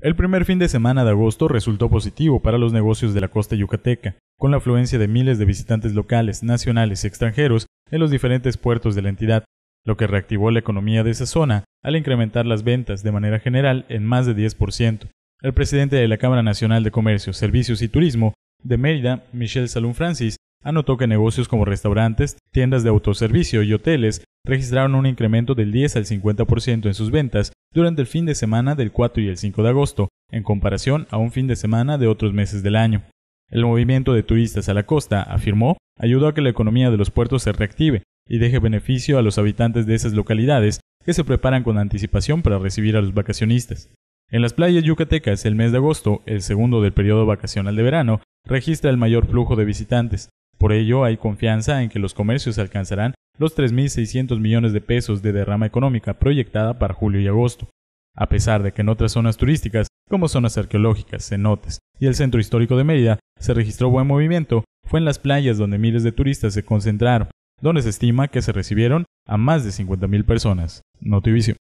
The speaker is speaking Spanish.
El primer fin de semana de agosto resultó positivo para los negocios de la costa yucateca, con la afluencia de miles de visitantes locales, nacionales y extranjeros en los diferentes puertos de la entidad, lo que reactivó la economía de esa zona al incrementar las ventas de manera general en más de 10%. El presidente de la Cámara Nacional de Comercio, Servicios y Turismo de Mérida, Michel Salun Francis, anotó que negocios como restaurantes, tiendas de autoservicio y hoteles registraron un incremento del 10 al 50% en sus ventas durante el fin de semana del 4 y el 5 de agosto, en comparación a un fin de semana de otros meses del año. El movimiento de turistas a la costa, afirmó, ayudó a que la economía de los puertos se reactive y deje beneficio a los habitantes de esas localidades que se preparan con anticipación para recibir a los vacacionistas. En las playas yucatecas, el mes de agosto, el segundo del periodo vacacional de verano, registra el mayor flujo de visitantes. Por ello, hay confianza en que los comercios alcanzarán los 3.600 millones de pesos de derrama económica proyectada para julio y agosto, a pesar de que en otras zonas turísticas, como zonas arqueológicas, cenotes y el centro histórico de Mérida, se registró buen movimiento, fue en las playas donde miles de turistas se concentraron, donde se estima que se recibieron a más de 50.000 personas. Notivision.